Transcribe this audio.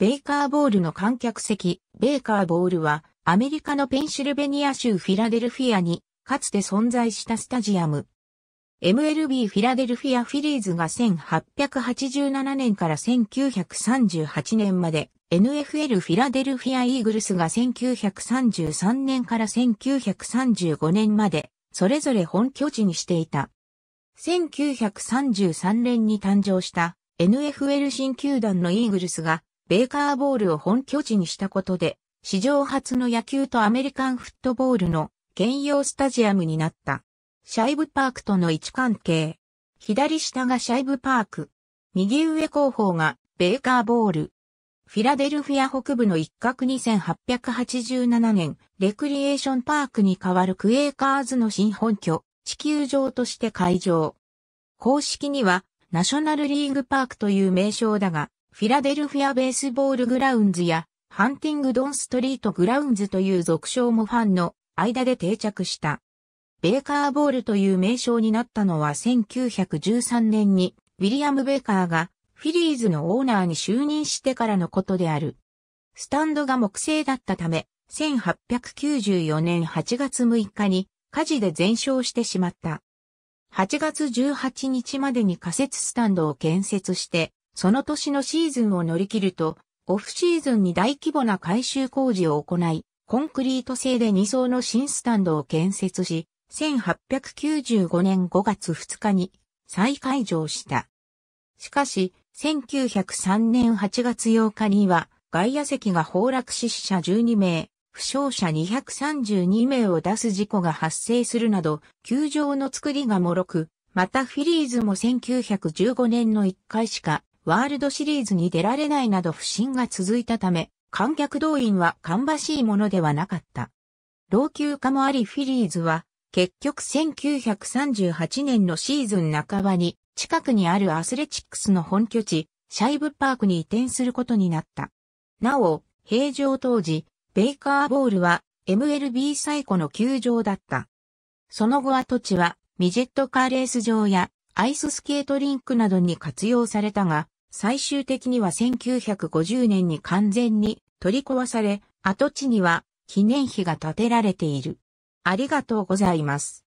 ベイカーボールの観客席、ベイカーボールは、アメリカのペンシルベニア州フィラデルフィアに、かつて存在したスタジアム。MLB フィラデルフィアフィリーズが1887年から1938年まで、NFL フィラデルフィアイーグルスが1933年から1935年まで、それぞれ本拠地にしていた。1933年に誕生した NFL 新球団のイーグルスがベーカーボールを本拠地にしたことで、史上初の野球とアメリカンフットボールの兼用スタジアムになった。シャイブパークとの位置関係。左下がシャイブパーク。右上後方がベーカーボール。フィラデルフィア北部の一角2887年、レクリエーションパークに代わるクエーカーズの新本拠、地球上として開場。公式には、ナショナルリーグパークという名称だが、フィラデルフィアベースボールグラウンズやハンティングドンストリートグラウンズという俗称もファンの間で定着した。ベーカーボールという名称になったのは1913年にウィリアム・ベーカーがフィリーズのオーナーに就任してからのことである。スタンドが木製だったため、1894年8月6日に火事で全焼してしまった。8月18日までに仮設スタンドを建設して、その年のシーズンを乗り切ると、オフシーズンに大規模な改修工事を行い、コンクリート製で2層の新スタンドを建設し、1895年5月2日に再開場した。しかし、1903年8月8日には、外野席が崩落死者12名、負傷者232名を出す事故が発生するなど、球場の作りが脆く、またフィリーズも1915年の1回しかワールドシリーズに出られないなど不振が続いたため、観客動員は芳しいものではなかった。老朽化もありフィリーズは、結局1938年のシーズン半ばに、近くにあるアスレチックスの本拠地、シャイブパークに移転することになった。なお、平常当時、ベイカーボールは MLB 最古の球場だった。その後は土地は、ミジェットカーレース場やアイススケートリンクなどに活用されたが、最終的には1950年に完全に取り壊され、跡地には記念碑が建てられている。ありがとうございます。